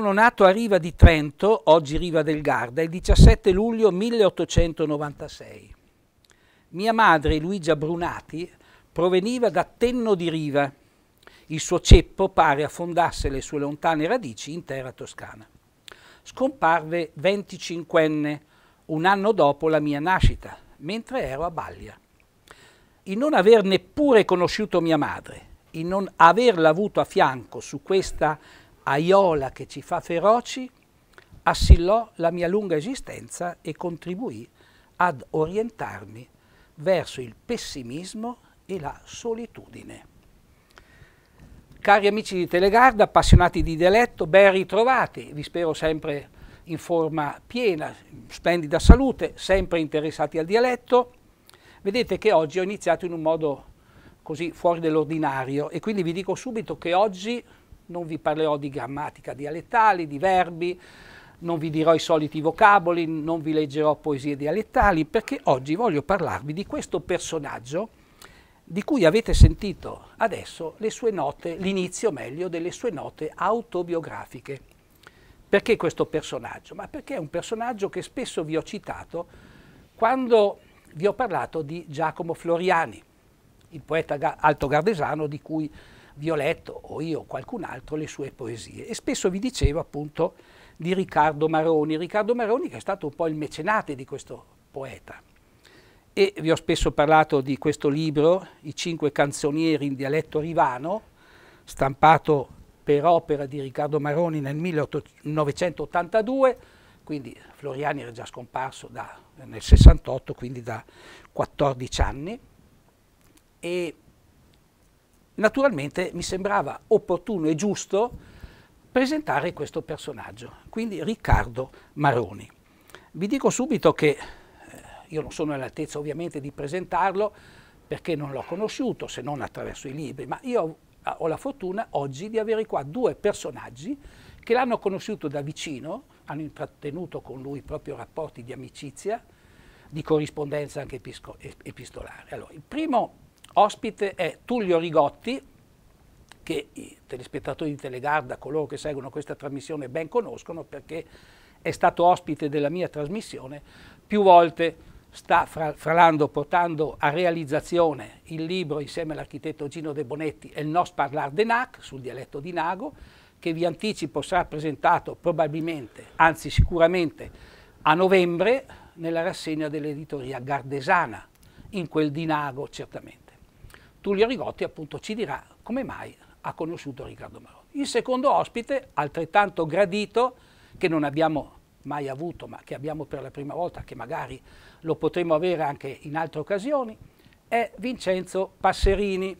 Sono nato a Riva di Trento, oggi Riva del Garda, il 17 luglio 1896. Mia madre, Luigia Brunati, proveniva da Tenno di Riva. Il suo ceppo pare affondasse le sue lontane radici in terra toscana. Scomparve 25enne, un anno dopo la mia nascita, mentre ero a Baglia. Il non aver neppure conosciuto mia madre, il non averla avuto a fianco su questa Aiola che ci fa feroci, assillò la mia lunga esistenza e contribuì ad orientarmi verso il pessimismo e la solitudine. Cari amici di Telegarda, appassionati di dialetto, ben ritrovati, vi spero sempre in forma piena, splendida salute, sempre interessati al dialetto. Vedete che oggi ho iniziato in un modo così fuori dell'ordinario e quindi vi dico subito che oggi non vi parlerò di grammatica dialettale, di verbi, non vi dirò i soliti vocaboli, non vi leggerò poesie dialettali, perché oggi voglio parlarvi di questo personaggio di cui avete sentito adesso le sue note, l'inizio meglio delle sue note autobiografiche. Perché questo personaggio? Ma perché è un personaggio che spesso vi ho citato quando vi ho parlato di Giacomo Floriani, il poeta alto gardesano di cui Violetto o io o qualcun altro le sue poesie. E spesso vi dicevo appunto di Riccardo Maroni, Riccardo Maroni che è stato un po' il mecenate di questo poeta. E vi ho spesso parlato di questo libro, I cinque canzonieri in dialetto rivano, stampato per opera di Riccardo Maroni nel 1982, quindi Floriani era già scomparso da, nel 68, quindi da 14 anni. E naturalmente mi sembrava opportuno e giusto presentare questo personaggio, quindi Riccardo Maroni. Vi dico subito che eh, io non sono all'altezza ovviamente di presentarlo perché non l'ho conosciuto se non attraverso i libri, ma io ho la fortuna oggi di avere qua due personaggi che l'hanno conosciuto da vicino, hanno intrattenuto con lui proprio rapporti di amicizia, di corrispondenza anche epistolare. Allora, il primo Ospite è Tullio Rigotti, che i telespettatori di Telegarda, coloro che seguono questa trasmissione, ben conoscono perché è stato ospite della mia trasmissione più volte. Sta fra, Fralando portando a realizzazione il libro insieme all'architetto Gino De Bonetti e il Nos Parlar de Nac sul dialetto di Nago, che vi anticipo sarà presentato probabilmente, anzi sicuramente, a novembre nella rassegna dell'editoria Gardesana, in quel di Nago certamente. Tullio Rigotti appunto ci dirà come mai ha conosciuto Riccardo Maroni. Il secondo ospite, altrettanto gradito, che non abbiamo mai avuto, ma che abbiamo per la prima volta, che magari lo potremo avere anche in altre occasioni, è Vincenzo Passerini.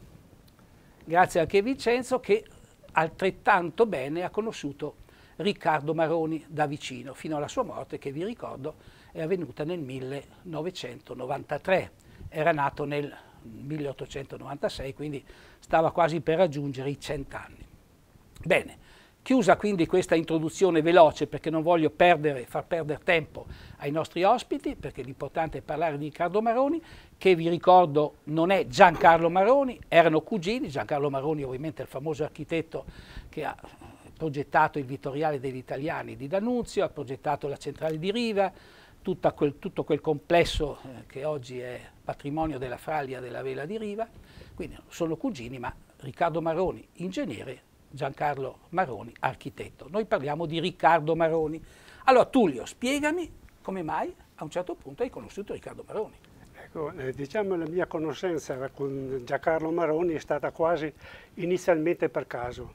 Grazie anche a Vincenzo che altrettanto bene ha conosciuto Riccardo Maroni da vicino, fino alla sua morte che vi ricordo è avvenuta nel 1993. Era nato nel 1896, quindi stava quasi per raggiungere i cent'anni. Bene, chiusa quindi questa introduzione veloce perché non voglio perdere, far perdere tempo ai nostri ospiti, perché l'importante è parlare di Riccardo Maroni, che vi ricordo non è Giancarlo Maroni, erano cugini, Giancarlo Maroni ovviamente è il famoso architetto che ha progettato il vittoriale degli italiani di D'Annunzio, ha progettato la centrale di Riva, quel, tutto quel complesso eh, che oggi è patrimonio della Fraglia della Vela di Riva, quindi sono cugini, ma Riccardo Maroni, ingegnere, Giancarlo Maroni, architetto. Noi parliamo di Riccardo Maroni. Allora Tullio, spiegami come mai a un certo punto hai conosciuto Riccardo Maroni. Ecco, eh, diciamo la mia conoscenza con Giancarlo Maroni è stata quasi inizialmente per caso.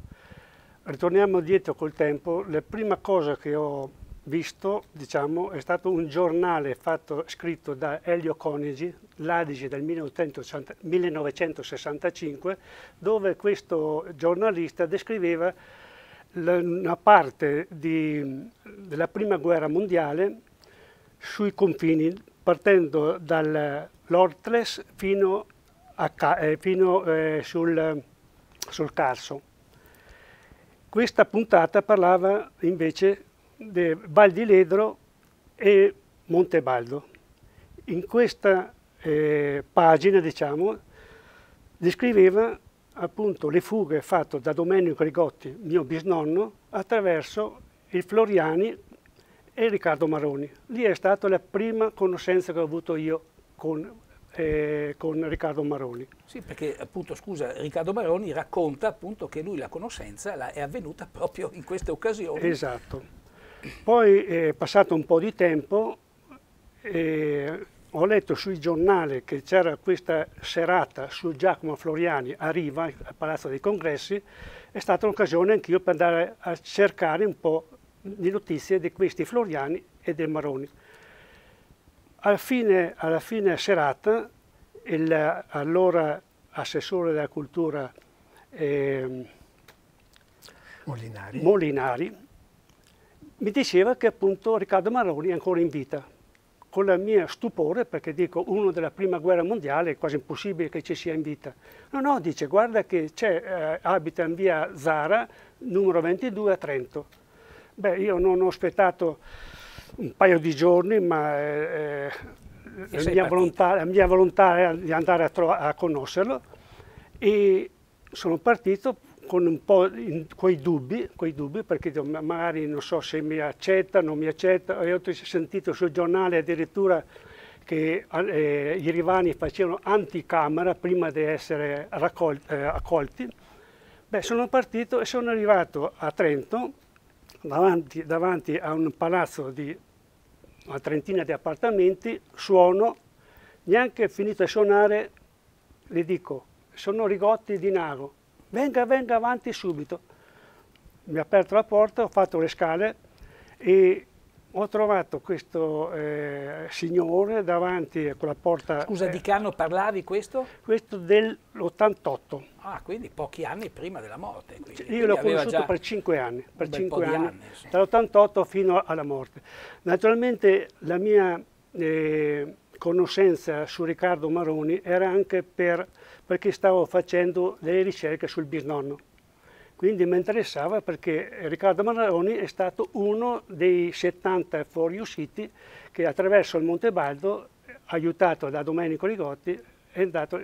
Ritorniamo dietro col tempo, la prima cosa che ho visto, diciamo, è stato un giornale fatto, scritto da Elio Conigi, l'Adige del 1965, dove questo giornalista descriveva una parte di, della prima guerra mondiale sui confini, partendo dall'Ortles fino, a, eh, fino eh, sul, sul Carso. Questa puntata parlava invece di Val di Ledro e Monte Baldo. In questa eh, pagina, diciamo, descriveva appunto le fughe fatte da Domenico Rigotti, mio bisnonno, attraverso il Floriani e Riccardo Maroni. Lì è stata la prima conoscenza che ho avuto io con, eh, con Riccardo Maroni. Sì, perché appunto, scusa, Riccardo Maroni racconta appunto che lui la conoscenza è avvenuta proprio in queste occasioni. Esatto. Poi è passato un po' di tempo e ho letto sui giornali che c'era questa serata su Giacomo Floriani a Riva, al Palazzo dei Congressi, è stata un'occasione anch'io per andare a cercare un po' di notizie di questi Floriani e del Maroni. Alla fine, alla fine serata, il, allora assessore della cultura eh, Molinari. Molinari mi diceva che appunto Riccardo Maroni è ancora in vita. Con la mia stupore, perché dico uno della prima guerra mondiale è quasi impossibile che ci sia in vita. No, no, dice guarda che eh, abita in via Zara, numero 22 a Trento. Beh, io non ho aspettato un paio di giorni, ma eh, eh la, mia volontà, la, mia volontà, era di andare a, a conoscerlo e sono partito con un po' in, quei, dubbi, quei dubbi, perché magari non so se mi accetta, non mi accetta, e ho sentito sul giornale addirittura che eh, i rivani facevano anticamera prima di essere raccolti, eh, accolti. Beh, sono partito e sono arrivato a Trento, davanti, davanti a un palazzo di una trentina di appartamenti, suono, neanche finito a suonare, le dico, sono Rigotti di Nago venga, venga avanti subito. Mi ha aperto la porta, ho fatto le scale e ho trovato questo eh, signore davanti a quella porta. Scusa, eh, di che anno parlavi questo? Questo dell'88. Ah, quindi pochi anni prima della morte. Quindi, cioè, io l'ho conosciuto per cinque anni, per cinque anni, anni dall'88 fino alla morte. Naturalmente la mia eh, conoscenza su Riccardo Maroni era anche per, perché stavo facendo delle ricerche sul bisnonno. Quindi mi interessava perché Riccardo Maroni è stato uno dei 70 fuoriusciti che attraverso il Monte Baldo, aiutato da Domenico Rigotti, è andato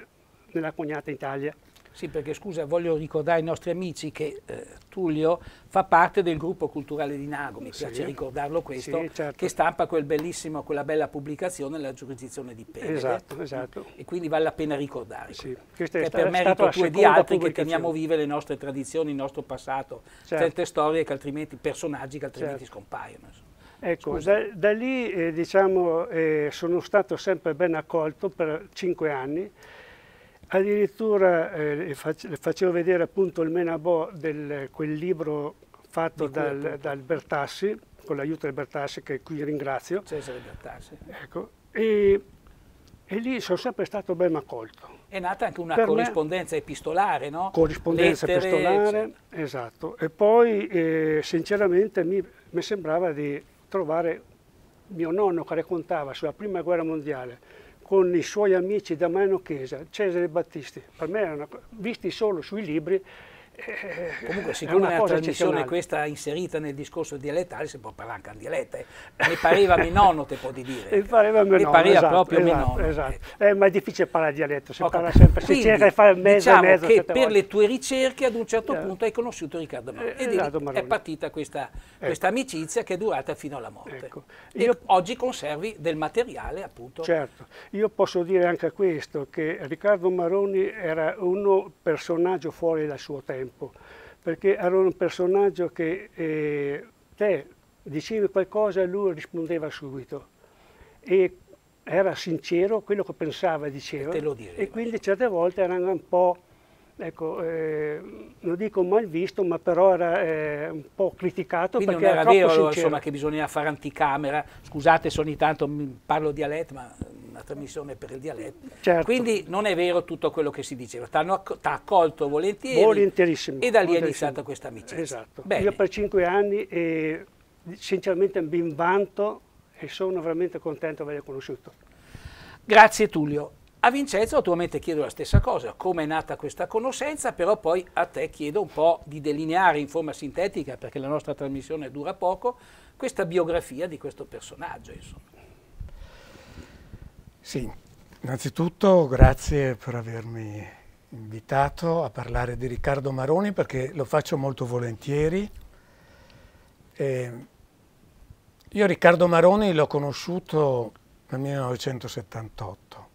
nella cognata Italia. Sì, perché scusa, voglio ricordare ai nostri amici che eh, Tullio fa parte del gruppo culturale di Nago, mi sì. piace ricordarlo questo, sì, certo. che stampa quel quella bella pubblicazione La giurisdizione di Pene. Esatto, esatto. E quindi vale la pena ricordare. Sì. Che è, è per merito tuo e di altri che teniamo vive le nostre tradizioni, il nostro passato, certo. certe storie che altrimenti, personaggi che altrimenti certo. scompaiono. Ecco, da, da, lì eh, diciamo, eh, sono stato sempre ben accolto per cinque anni Addirittura eh, facevo vedere appunto il Menabò di quel libro fatto dal, dal, Bertassi, con l'aiuto del Bertassi che qui ringrazio. Cesare Bertassi. Ecco, e, e lì sono sempre stato ben accolto. È nata anche una per corrispondenza me, epistolare, no? Corrispondenza Lettere, epistolare, cioè. esatto. E poi eh, sinceramente mi, mi sembrava di trovare mio nonno che raccontava sulla Prima Guerra Mondiale con i suoi amici da Mano Chiesa, Cesare Battisti. Per me, erano, visti solo sui libri, Comunque, siccome è una, trasmissione questa inserita nel discorso dialettale, si può parlare anche in dialetto. Mi pareva mio nonno, te può dire. Mi pareva, mi nonno, pareva esatto, proprio esatto, mio nonno. Esatto. Eh, ma è difficile parlare dialetto, si, parla sempre, si cerca di fare mezzo diciamo e mezzo. che per volte. le tue ricerche ad un certo yeah. punto hai conosciuto Riccardo Maroni. Eh, esatto, è partita questa, ecco. questa, amicizia che è durata fino alla morte. Ecco. Io, oggi conservi del materiale, appunto. Certo, io posso dire anche questo, che Riccardo Maroni era uno personaggio fuori dal suo tempo tempo, perché era un personaggio che eh, te dicevi qualcosa e lui rispondeva subito. E era sincero, quello che pensava diceva. E, e quindi certe volte era un po', ecco, eh, non dico mal visto, ma però era eh, un po' criticato quindi perché non era, era vero allora, insomma, che bisognava fare anticamera. Scusate se ogni tanto parlo dialetto, ma una trasmissione per il dialetto. Certo. Quindi non è vero tutto quello che si diceva, ti hanno accolto volentieri Volentierissimo. e da lì è iniziata questa amicizia. Esatto. Bene. Io per cinque anni e sinceramente mi vanto e sono veramente contento di aver conosciuto. Grazie Tullio. A Vincenzo attualmente chiedo la stessa cosa, come è nata questa conoscenza, però poi a te chiedo un po' di delineare in forma sintetica, perché la nostra trasmissione dura poco, questa biografia di questo personaggio. Insomma. Sì, innanzitutto grazie per avermi invitato a parlare di Riccardo Maroni perché lo faccio molto volentieri. E io Riccardo Maroni l'ho conosciuto nel 1978.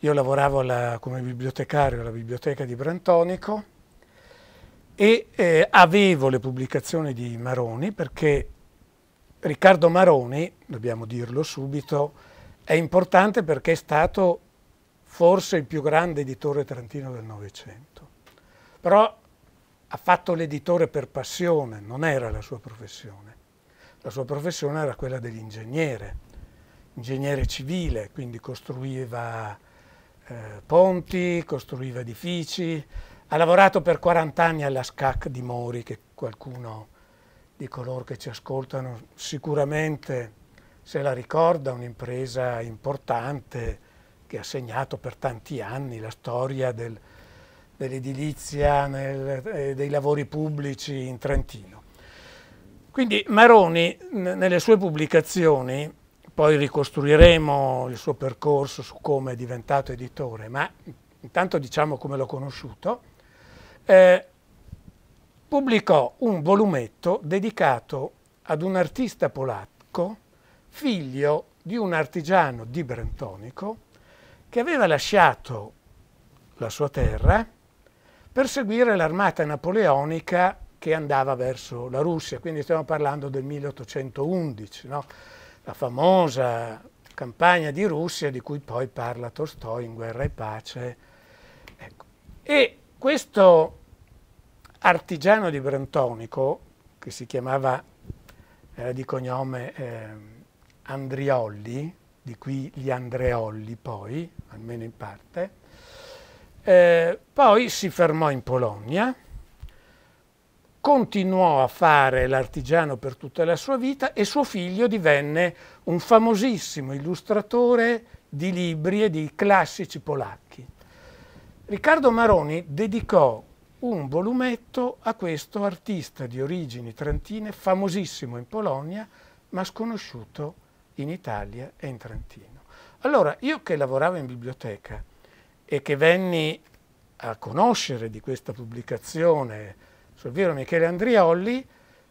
Io lavoravo alla, come bibliotecario alla biblioteca di Brantonico e eh, avevo le pubblicazioni di Maroni perché Riccardo Maroni, dobbiamo dirlo subito, è importante perché è stato forse il più grande editore trentino del Novecento. Però ha fatto l'editore per passione, non era la sua professione. La sua professione era quella dell'ingegnere, ingegnere civile, quindi costruiva eh, ponti, costruiva edifici. Ha lavorato per 40 anni alla SCAC di Mori, che qualcuno di coloro che ci ascoltano sicuramente se la ricorda un'impresa importante che ha segnato per tanti anni la storia del, dell'edilizia, eh, dei lavori pubblici in Trentino. Quindi Maroni nelle sue pubblicazioni, poi ricostruiremo il suo percorso su come è diventato editore, ma intanto diciamo come l'ho conosciuto, eh, pubblicò un volumetto dedicato ad un artista polacco figlio di un artigiano di Brentonico che aveva lasciato la sua terra per seguire l'armata napoleonica che andava verso la Russia, quindi stiamo parlando del 1811, no? la famosa campagna di Russia di cui poi parla Tolstoi in Guerra e Pace. Ecco. E questo artigiano di Brentonico, che si chiamava, era di cognome... Eh, Andriolli, di qui gli Andreolli poi, almeno in parte, eh, poi si fermò in Polonia, continuò a fare l'artigiano per tutta la sua vita e suo figlio divenne un famosissimo illustratore di libri e di classici polacchi. Riccardo Maroni dedicò un volumetto a questo artista di origini trentine, famosissimo in Polonia, ma sconosciuto in in Italia e in Trentino. Allora, io che lavoravo in biblioteca e che venni a conoscere di questa pubblicazione sul vero Michele Andriolli,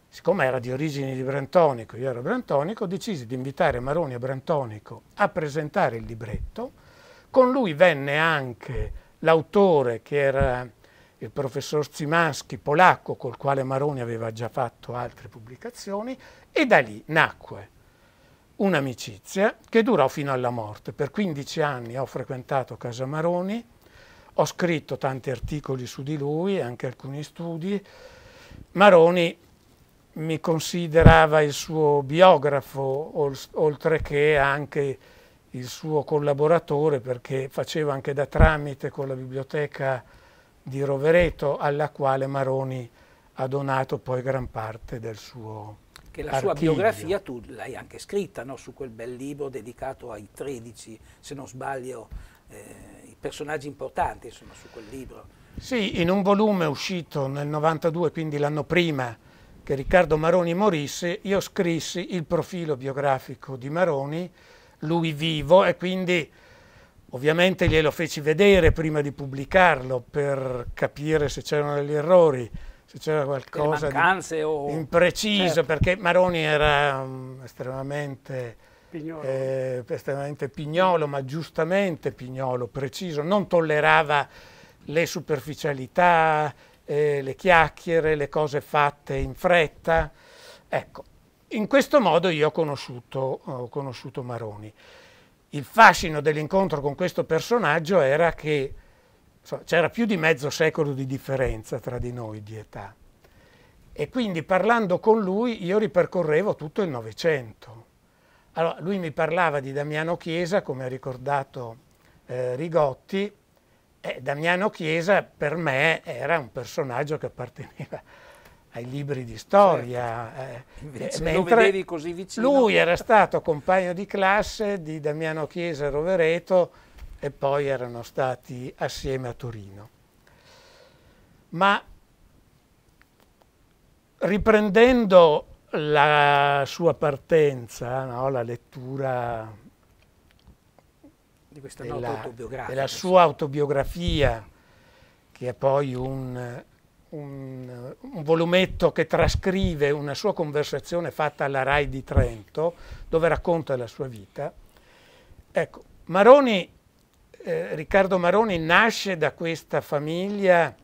siccome era di origine di Brantonico, io ero Brantonico, decisi di invitare Maroni e Brantonico a presentare il libretto. Con lui venne anche l'autore che era il professor Zimanski, polacco, col quale Maroni aveva già fatto altre pubblicazioni, e da lì nacque un'amicizia che durò fino alla morte. Per 15 anni ho frequentato Casamaroni, ho scritto tanti articoli su di lui, anche alcuni studi. Maroni mi considerava il suo biografo, oltre che anche il suo collaboratore, perché faceva anche da tramite con la biblioteca di Rovereto, alla quale Maroni ha donato poi gran parte del suo che la Archivio. sua biografia tu l'hai anche scritta no? su quel bel libro dedicato ai 13, se non sbaglio, eh, i personaggi importanti insomma, su quel libro. Sì, in un volume uscito nel 92, quindi l'anno prima che Riccardo Maroni morisse, io scrissi il profilo biografico di Maroni, lui vivo, e quindi ovviamente glielo feci vedere prima di pubblicarlo per capire se c'erano degli errori se c'era qualcosa di o... impreciso, certo. perché Maroni era um, estremamente, pignolo. Eh, estremamente pignolo, ma giustamente pignolo, preciso, non tollerava le superficialità, eh, le chiacchiere, le cose fatte in fretta. Ecco, in questo modo io ho conosciuto, ho conosciuto Maroni. Il fascino dell'incontro con questo personaggio era che c'era più di mezzo secolo di differenza tra di noi di età. E quindi parlando con lui io ripercorrevo tutto il Novecento. Allora, lui mi parlava di Damiano Chiesa, come ha ricordato eh, Rigotti. Eh, Damiano Chiesa per me era un personaggio che apparteneva ai libri di storia. Certo. Eh, mentre Lui era stato compagno di classe di Damiano Chiesa Rovereto e poi erano stati assieme a Torino. Ma riprendendo la sua partenza, no, la lettura di questa della, della sua autobiografia, che è poi un, un, un, volumetto che trascrive una sua conversazione fatta alla RAI di Trento, dove racconta la sua vita. Ecco, Maroni eh, Riccardo Maroni nasce da questa famiglia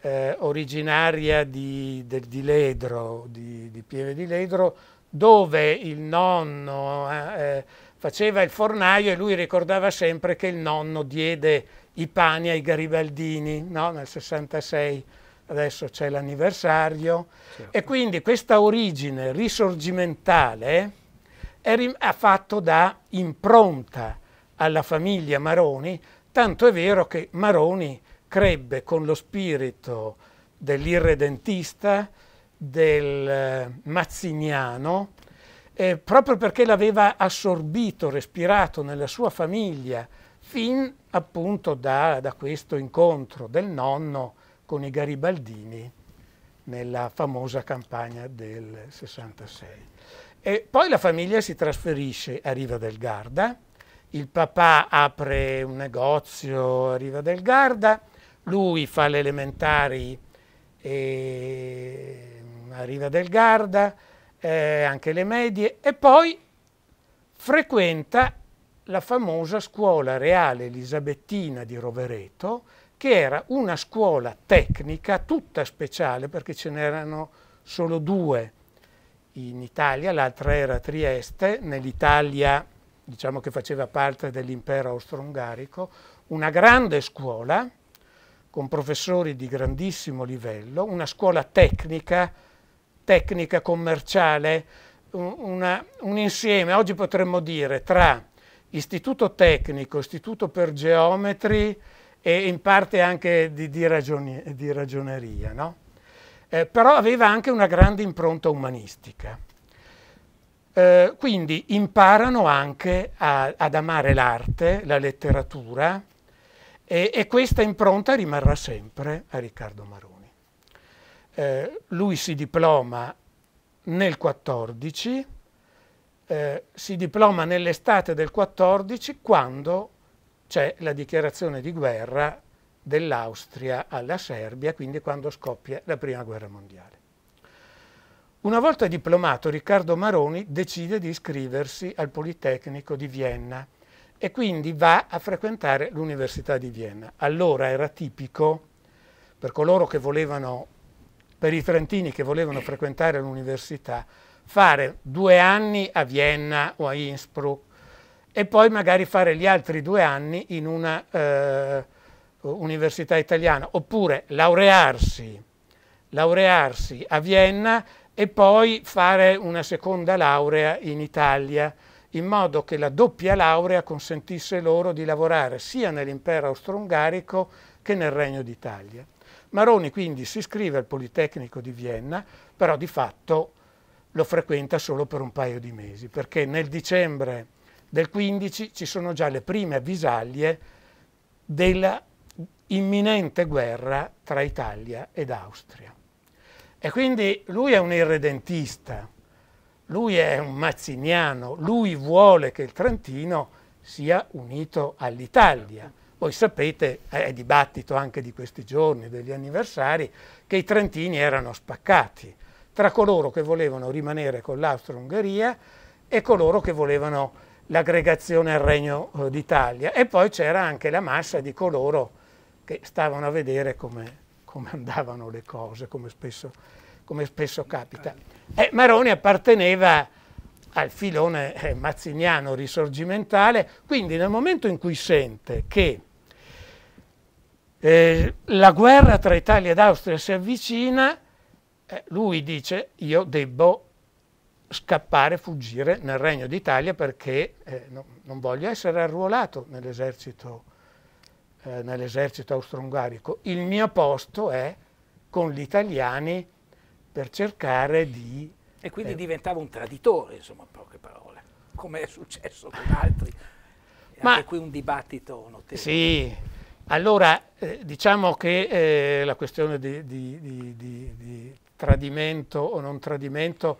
eh, originaria di, de, di Ledro, di, di, Pieve di Ledro, dove il nonno eh, eh, faceva il fornaio e lui ricordava sempre che il nonno diede i pani ai garibaldini no? nel 66 adesso c'è l'anniversario, certo. e quindi questa origine risorgimentale è, è fatto da impronta, alla famiglia Maroni, tanto è vero che Maroni crebbe con lo spirito dell'irredentista, del eh, mazziniano, eh, proprio perché l'aveva assorbito, respirato nella sua famiglia, fin appunto da, da questo incontro del nonno con i garibaldini nella famosa campagna del 66. E poi la famiglia si trasferisce a Riva del Garda, il papà apre un negozio a Riva del Garda, lui fa le elementari eh, a Riva del Garda, eh, anche le medie, e poi frequenta la famosa scuola reale elisabettina di Rovereto, che era una scuola tecnica tutta speciale, perché ce n'erano solo due in Italia, l'altra era a Trieste, nell'Italia diciamo che faceva parte dell'impero austro-ungarico, una grande scuola con professori di grandissimo livello, una scuola tecnica, tecnica commerciale, una, un insieme, oggi potremmo dire, tra istituto tecnico, istituto per geometri e in parte anche di, di, ragione, di ragioneria. No? Eh, però aveva anche una grande impronta umanistica. Eh, quindi imparano anche a, ad amare l'arte, la letteratura e, e, questa impronta rimarrà sempre a Riccardo Maroni. Eh, lui si diploma nel 14, eh, si diploma nell'estate del 14 quando c'è la dichiarazione di guerra dell'Austria alla Serbia, quindi quando scoppia la Prima Guerra Mondiale. Una volta diplomato, Riccardo Maroni decide di iscriversi al Politecnico di Vienna e quindi va a frequentare l'Università di Vienna. Allora era tipico per coloro che volevano, per i trentini che volevano frequentare l'università, fare due anni a Vienna o a Innsbruck e poi magari fare gli altri due anni in una eh, università italiana, oppure laurearsi, laurearsi a Vienna e poi fare una seconda laurea in Italia, in modo che la doppia laurea consentisse loro di lavorare sia nell'impero austro-ungarico che nel Regno d'Italia. Maroni quindi si iscrive al Politecnico di Vienna, però di fatto lo frequenta solo per un paio di mesi, perché nel dicembre del 15 ci sono già le prime avvisaglie della imminente guerra tra Italia ed Austria. E quindi lui è un irredentista, lui è un mazziniano, lui vuole che il Trentino sia unito all'Italia. Voi sapete, eh, è dibattito anche di questi giorni, degli anniversari, che i trentini erano spaccati tra coloro che volevano rimanere con l'Austro-Ungheria e coloro che volevano l'aggregazione al Regno eh, d'Italia. E poi c'era anche la massa di coloro che stavano a vedere come come andavano le cose, come spesso, come spesso capita. Eh, Maroni apparteneva al filone eh, mazziniano risorgimentale, quindi nel momento in cui sente che eh, la guerra tra Italia ed Austria si avvicina, eh, lui dice io debbo scappare, fuggire nel Regno d'Italia perché eh, no, non voglio essere arruolato nell'esercito eh, nell'esercito austro-ungarico, il mio posto è con gli italiani per cercare di... E quindi eh, diventava un traditore, insomma, in poche parole, come è successo con altri. Ma, Anche qui un dibattito notevole. Sì, allora eh, diciamo che eh, la questione di, di, di, di tradimento o non tradimento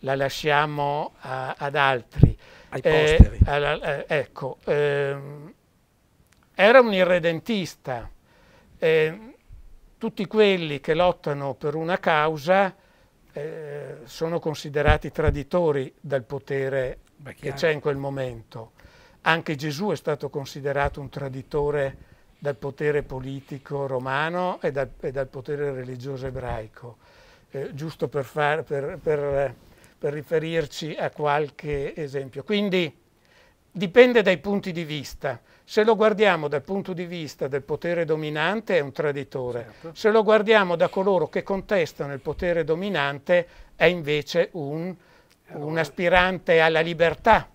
la lasciamo a, ad altri. Ai eh, posteri. Eh, alla, eh, ecco, ehm, era un irredentista. Eh, tutti quelli che lottano per una causa eh, sono considerati traditori dal potere Beh, che c'è in quel momento. Anche Gesù è stato considerato un traditore dal potere politico romano e dal, e dal potere religioso ebraico. Eh, giusto per, far, per, per, per riferirci a qualche esempio. Quindi dipende dai punti di vista. Se lo guardiamo dal punto di vista del potere dominante è un traditore, certo. se lo guardiamo da coloro che contestano il potere dominante è invece un, allora. un aspirante alla libertà,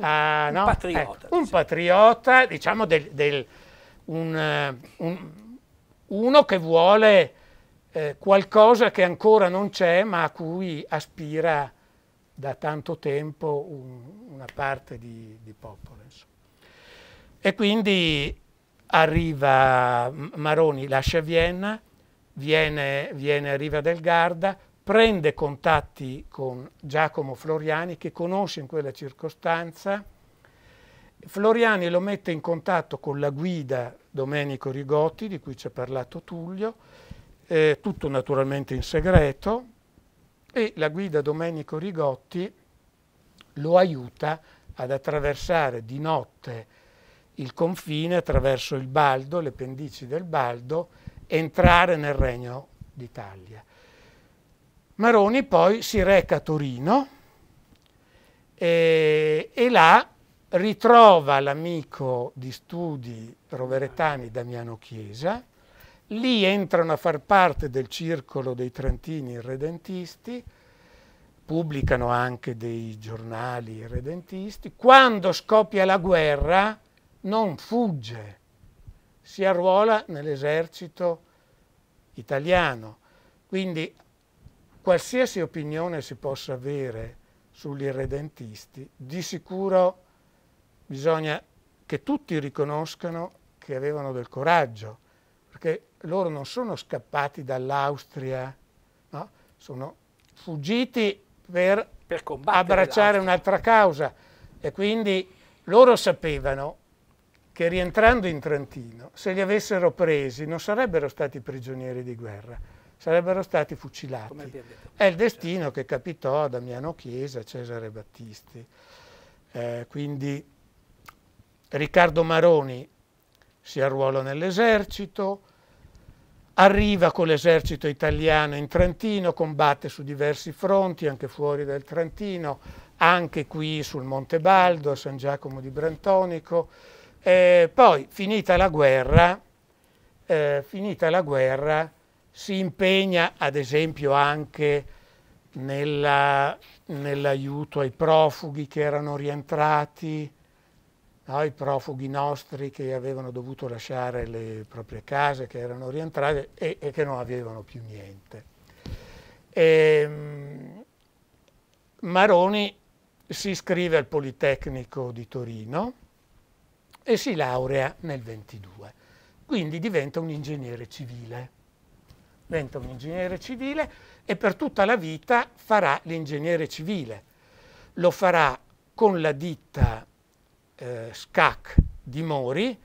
a, un, no? patriota, eh, diciamo. un patriota, diciamo del, del, un, eh, un, uno che vuole eh, qualcosa che ancora non c'è ma a cui aspira da tanto tempo un, una parte di, di popolo. Insomma. E quindi arriva Maroni, lascia Vienna, viene, viene a Riva del Garda, prende contatti con Giacomo Floriani che conosce in quella circostanza. Floriani lo mette in contatto con la guida Domenico Rigotti, di cui ci ha parlato Tullio, eh, tutto naturalmente in segreto, e la guida Domenico Rigotti lo aiuta ad attraversare di notte il confine attraverso il Baldo, le pendici del Baldo, entrare nel Regno d'Italia. Maroni poi si reca a Torino e, e là ritrova l'amico di studi roveretani Damiano Chiesa, Lì entrano a far parte del circolo dei Trentini irredentisti, pubblicano anche dei giornali irredentisti. Quando scoppia la guerra non fugge, si arruola nell'esercito italiano. Quindi qualsiasi opinione si possa avere sugli irredentisti, di sicuro bisogna che tutti riconoscano che avevano del coraggio, perché loro non sono scappati dall'Austria, no? sono fuggiti per, per abbracciare un'altra causa e quindi loro sapevano che rientrando in Trentino, se li avessero presi, non sarebbero stati prigionieri di guerra, sarebbero stati fucilati. È il certo. destino che capitò a Damiano Chiesa, a Cesare Battisti. Eh, quindi Riccardo Maroni si arruolò nell'esercito, arriva con l'esercito italiano in Trentino, combatte su diversi fronti, anche fuori dal Trentino, anche qui sul Monte Baldo, a San Giacomo di Brantonico. Eh, poi, finita la guerra, eh, finita la guerra, si impegna ad esempio anche nell'aiuto ai profughi che erano rientrati, no, i profughi nostri che avevano dovuto lasciare le proprie case, che erano rientrate e, e che non avevano più niente. E, ehm, Maroni si iscrive al Politecnico di Torino e si laurea nel 22, quindi diventa un ingegnere civile. Diventa un ingegnere civile e per tutta la vita farà l'ingegnere civile. Lo farà con la ditta eh, SCAC di Mori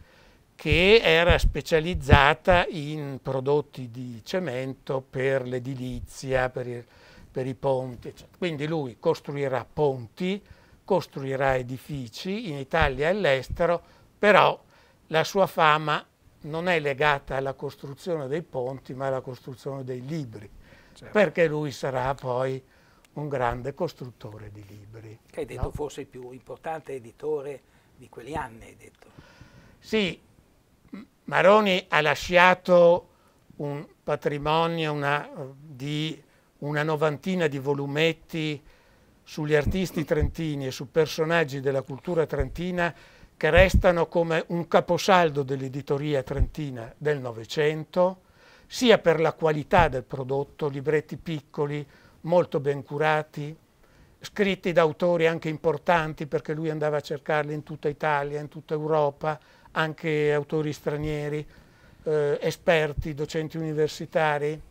che era specializzata in prodotti di cemento per l'edilizia, per, per i ponti. Eccetera. Quindi lui costruirà ponti, costruirà edifici in Italia e all'estero, però la sua fama non è legata alla costruzione dei ponti, ma alla costruzione dei libri, certo. perché lui sarà poi un grande costruttore di libri. Che hai detto no? forse il più importante editore di quegli anni, hai detto. Sì, Maroni ha lasciato un patrimonio una, di una novantina di volumetti sugli artisti trentini e su personaggi della cultura trentina che restano come un caposaldo dell'editoria trentina del Novecento, sia per la qualità del prodotto, libretti piccoli, molto ben curati, scritti da autori anche importanti perché lui andava a cercarli in tutta Italia, in tutta Europa, anche autori stranieri, eh, esperti, docenti universitari.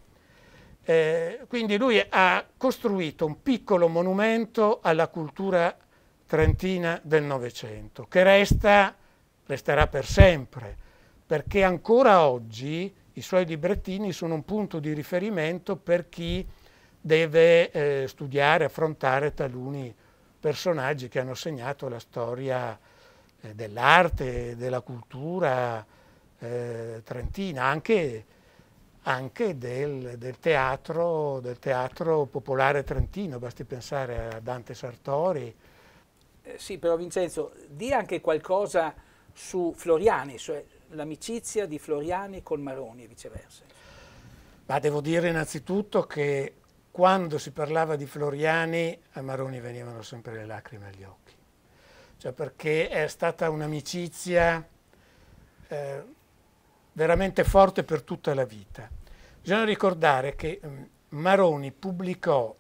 Eh, quindi lui ha costruito un piccolo monumento alla cultura trentina del Novecento, che resta, resterà per sempre, perché ancora oggi i suoi librettini sono un punto di riferimento per chi deve eh, studiare, affrontare taluni personaggi che hanno segnato la storia eh, dell'arte, della cultura eh, trentina, anche, anche del, del, teatro, del, teatro, popolare trentino, basti pensare a Dante Sartori. Eh, sì, però Vincenzo, di anche qualcosa su Floriani, cioè l'amicizia di Floriani con Maroni e viceversa. Ma devo dire innanzitutto che quando si parlava di Floriani a Maroni venivano sempre le lacrime agli occhi, cioè perché è stata un'amicizia eh, veramente forte per tutta la vita. Bisogna ricordare che mm, Maroni pubblicò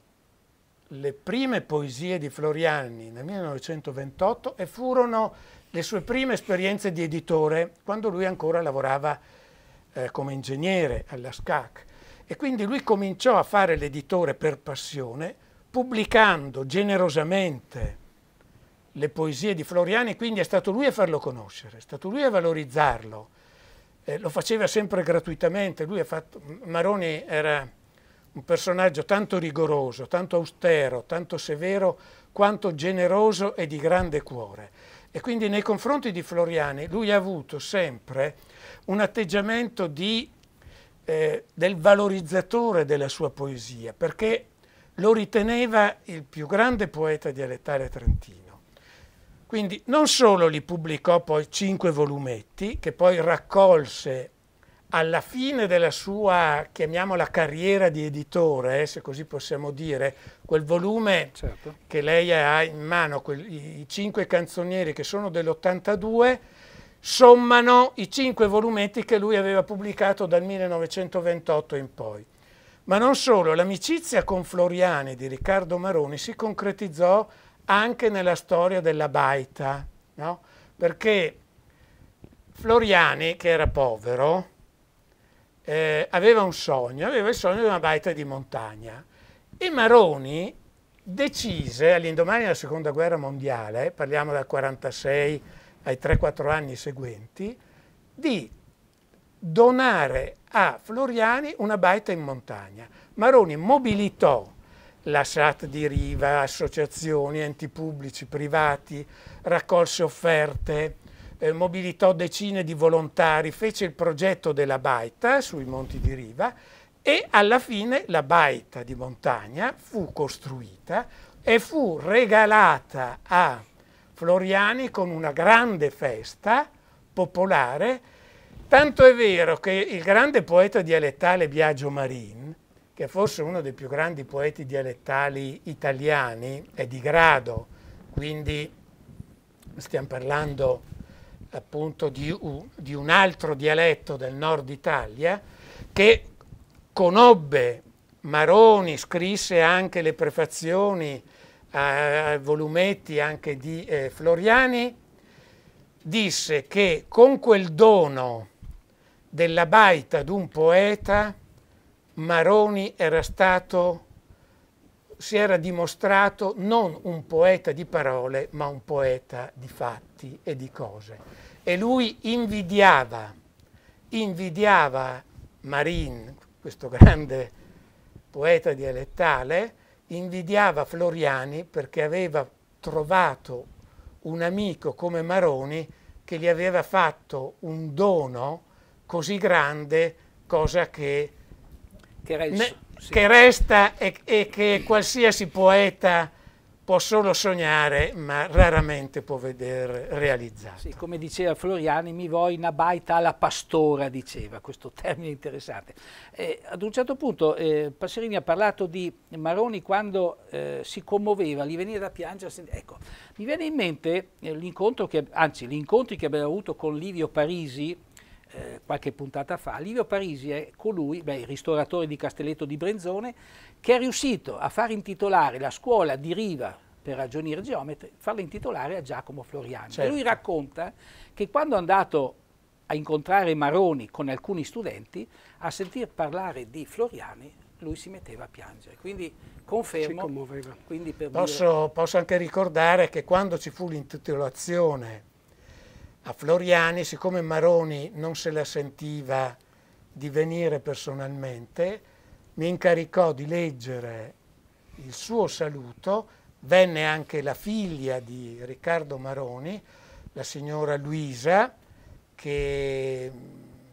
le prime poesie di Floriani nel 1928 e furono le sue prime esperienze di editore quando lui ancora lavorava eh, come ingegnere alla SCAC. E quindi lui cominciò a fare l'editore per passione, pubblicando generosamente le poesie di Floriani, quindi è stato lui a farlo conoscere, è stato lui a valorizzarlo. Eh, lo faceva sempre gratuitamente, fatto, Maroni era un personaggio tanto rigoroso, tanto austero, tanto severo, quanto generoso e di grande cuore. E quindi nei confronti di Floriani lui ha avuto sempre un atteggiamento di eh, del valorizzatore della sua poesia, perché lo riteneva il più grande poeta dialettale trentino. Quindi non solo li pubblicò poi cinque volumetti, che poi raccolse alla fine della sua, chiamiamola, carriera di editore, eh, se così possiamo dire, quel volume certo. che lei ha in mano, quel, i, i cinque canzonieri che sono dell'82, sommano i cinque volumetti che lui aveva pubblicato dal 1928 in poi. Ma non solo, l'amicizia con Floriani di Riccardo Maroni si concretizzò anche nella storia della baita, no? perché Floriani, che era povero, eh, aveva un sogno, aveva il sogno di una baita di montagna e Maroni decise all'indomani della seconda guerra mondiale, parliamo dal 1946 ai 3-4 anni seguenti, di donare a Floriani una baita in montagna. Maroni mobilitò la SAT di Riva, associazioni, enti pubblici, privati, raccolse offerte, eh, mobilitò decine di volontari, fece il progetto della baita sui monti di Riva e alla fine la baita di montagna fu costruita e fu regalata a Floriani con una grande festa popolare, tanto è vero che il grande poeta dialettale Biagio Marin, che forse uno dei più grandi poeti dialettali italiani, è di grado, quindi stiamo parlando appunto di, di un altro dialetto del nord Italia, che conobbe Maroni, scrisse anche le prefazioni a volumetti anche di eh, Floriani, disse che con quel dono della baita d'un poeta Maroni era stato, si era dimostrato non un poeta di parole, ma un poeta di fatti e di cose. E lui invidiava, invidiava Marin, questo grande poeta dialettale, invidiava Floriani perché aveva trovato un amico come Maroni che gli aveva fatto un dono così grande, cosa che, che, il, sì. che resta e, e che qualsiasi poeta può solo sognare ma raramente può vedere realizzato. Sì, come diceva Floriani, mi voi una baita alla pastora, diceva, questo termine interessante. Eh, ad un certo punto eh, Passerini ha parlato di Maroni quando eh, si commuoveva, gli veniva da piangere. Ecco, mi viene in mente eh, l'incontro che, anzi gli incontri che abbiamo avuto con Livio Parisi, eh, qualche puntata fa, Livio Parisi è colui, beh, il ristoratore di Castelletto di Brenzone, che è riuscito a far intitolare la scuola di Riva per ragionieri geometri, farla intitolare a Giacomo Floriani. Certo. Lui racconta che quando è andato a incontrare Maroni con alcuni studenti, a sentir parlare di Floriani lui si metteva a piangere. Quindi confermo. Quindi posso, dire... posso, anche ricordare che quando ci fu l'intitolazione a Floriani, siccome Maroni non se la sentiva di venire personalmente, mi incaricò di leggere il suo saluto, venne anche la figlia di Riccardo Maroni, la signora Luisa, che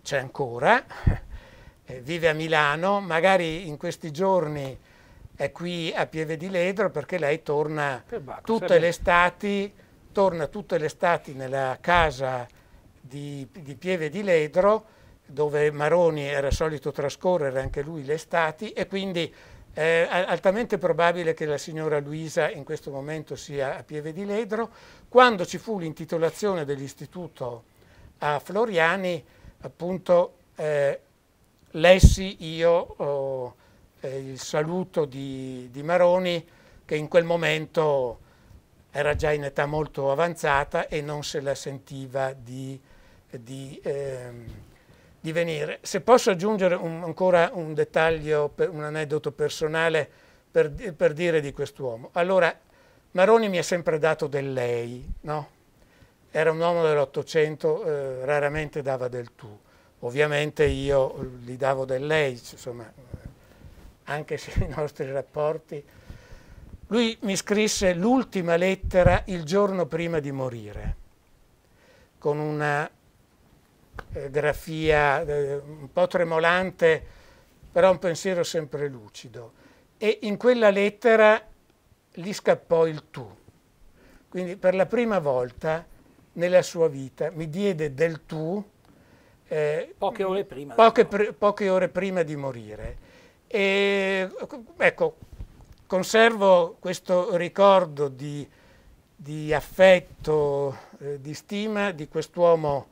c'è ancora, eh, vive a Milano, magari in questi giorni è qui a Pieve di Ledro perché lei torna tutte le estati torna tutte le estati nella casa di, di Pieve di Ledro, dove Maroni era solito trascorrere anche lui le estati, e quindi è altamente probabile che la signora Luisa in questo momento sia a Pieve di Ledro. Quando ci fu l'intitolazione dell'istituto a Floriani, appunto eh, lessi io oh, eh, il saluto di, di Maroni che in quel momento era già in età molto avanzata e non se la sentiva di, di, ehm, di venire. Se posso aggiungere un, ancora un dettaglio, un aneddoto personale per, per dire di quest'uomo. Allora, Maroni mi ha sempre dato del lei, no? Era un uomo dell'Ottocento, eh, raramente dava del tu. Ovviamente io eh, gli davo del lei, insomma, anche se i nostri rapporti lui mi scrisse l'ultima lettera il giorno prima di morire, con una eh, grafia eh, un po' tremolante, però un pensiero sempre lucido. E in quella lettera gli scappò il tu. Quindi per la prima volta nella sua vita mi diede del tu eh, poche, ore prima, poche, ecco. pre, poche ore prima di morire. E, ecco, Conservo questo ricordo di, di affetto, eh, di stima di quest'uomo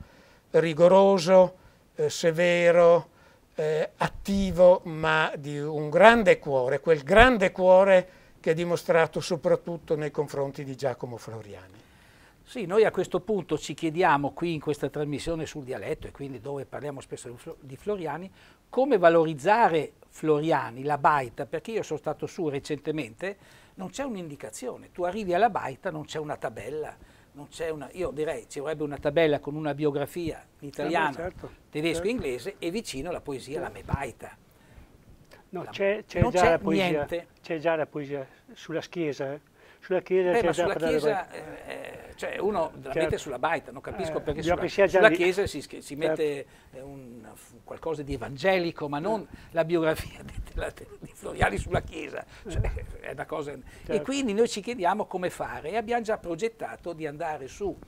rigoroso, eh, severo, eh, attivo, ma di un grande cuore, quel grande cuore che ha dimostrato soprattutto nei confronti di Giacomo Floriani. Sì, noi a questo punto ci chiediamo qui in questa trasmissione sul dialetto e quindi dove parliamo spesso di Floriani, come valorizzare Floriani, la baita, perché io sono stato su recentemente, non c'è un'indicazione. Tu arrivi alla baita, non c'è una tabella, una, io direi ci vorrebbe una tabella con una biografia in certo, italiano, certo, tedesco, certo. inglese e vicino la poesia, certo. la mebaita. No, c'è, già, già la poesia, sulla schiesa. Eh? Sulla Chiesa Beh, c'è ma sulla Chiesa eh, eh, cioè uno la certo. mette sulla baita, non capisco eh, perché sulla, sulla Chiesa si, si mette certo. eh, un, qualcosa di evangelico, ma non eh. la biografia di, di, Floriani sulla Chiesa. Cioè, è una cosa, certo. E quindi noi ci chiediamo come fare e abbiamo già progettato di andare su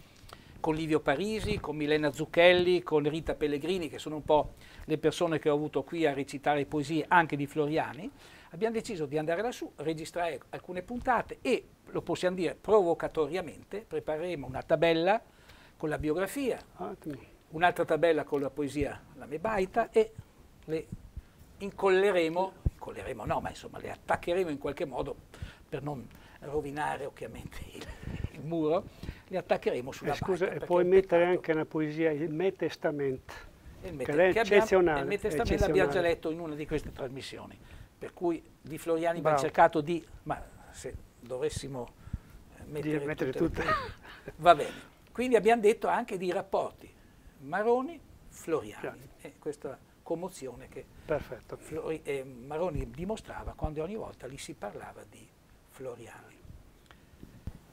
con Livio Parisi, con Milena Zucchelli, con Rita Pellegrini, che sono un po' le persone che ho avuto qui a recitare poesie anche di Floriani, abbiamo deciso di andare lassù, registrare alcune puntate e, lo possiamo dire provocatoriamente, prepareremo una tabella con la biografia, un'altra tabella con la poesia La Mebaita e le incolleremo, incolleremo no, ma insomma le attaccheremo in qualche modo per non rovinare ovviamente il, il muro li attaccheremo sulla eh, scusa, banca. Scusa, puoi mettere anche una poesia, il me testamento. Il me, che è eccezionale. il me testamento l'abbiamo già letto in una di queste trasmissioni, per cui di Floriani abbiamo cercato di... ma se dovessimo mettere, mettere tutto, va bene. Quindi abbiamo detto anche di rapporti Maroni-Floriani, e questa commozione che Flori, eh, Maroni dimostrava quando ogni volta gli si parlava di Floriani.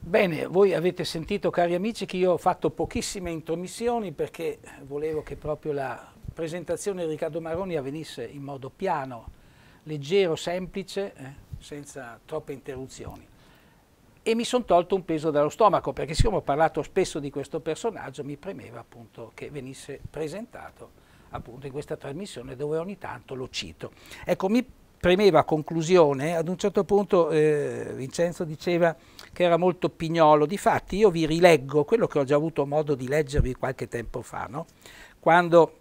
Bene, voi avete sentito cari amici che io ho fatto pochissime intromissioni perché volevo che proprio la presentazione di Riccardo Maroni avvenisse in modo piano, leggero, semplice, eh, senza troppe interruzioni. E mi sono tolto un peso dallo stomaco perché siccome ho parlato spesso di questo personaggio mi premeva appunto che venisse presentato appunto in questa trasmissione dove ogni tanto lo cito. Ecco, mi premeva a conclusione, ad un certo punto eh, Vincenzo diceva che era molto pignolo, difatti io vi rileggo quello che ho già avuto modo di leggervi qualche tempo fa, no? quando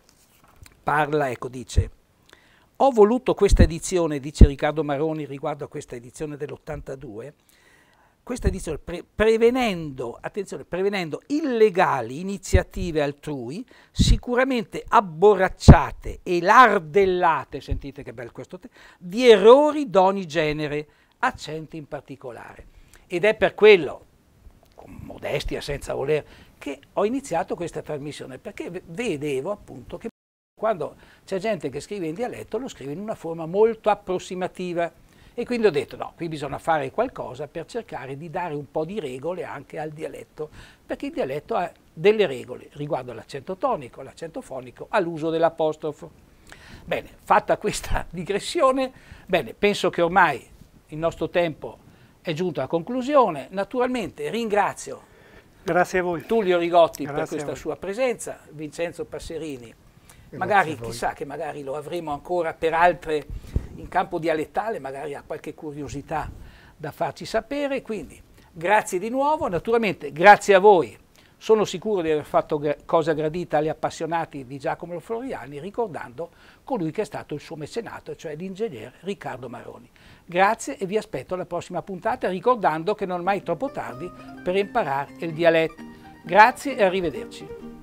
parla, ecco, dice, ho voluto questa edizione, dice Riccardo Maroni riguardo a questa edizione dell'82, questa edizione, pre- prevenendo, prevenendo, illegali iniziative altrui, sicuramente abborracciate e lardellate, sentite che bello questo te, di errori d'ogni genere, accenti in particolare. Ed è per quello, con modestia, senza voler, che ho iniziato questa trasmissione, perché vedevo appunto che quando c'è gente che scrive in dialetto lo scrive in una forma molto approssimativa e quindi ho detto no, qui bisogna fare qualcosa per cercare di dare un po' di regole anche al dialetto, perché il dialetto ha delle regole riguardo all'accento tonico, all'accento fonico, all'uso dell'apostrofo. Bene, fatta questa digressione, bene, penso che ormai il nostro tempo è giunto a conclusione. Naturalmente ringrazio Grazie a voi. Tullio Rigotti Grazie per questa sua presenza, Vincenzo Passerini. Grazie magari, chissà che magari lo avremo ancora per altre in campo dialettale magari ha qualche curiosità da farci sapere, quindi grazie di nuovo, naturalmente grazie a voi, sono sicuro di aver fatto cosa gradita agli appassionati di Giacomo Floriani ricordando colui che è stato il suo mecenato, cioè l'ingegnere Riccardo Maroni. Grazie e vi aspetto alla prossima puntata ricordando che non è mai troppo tardi per imparare il dialetto. Grazie e arrivederci.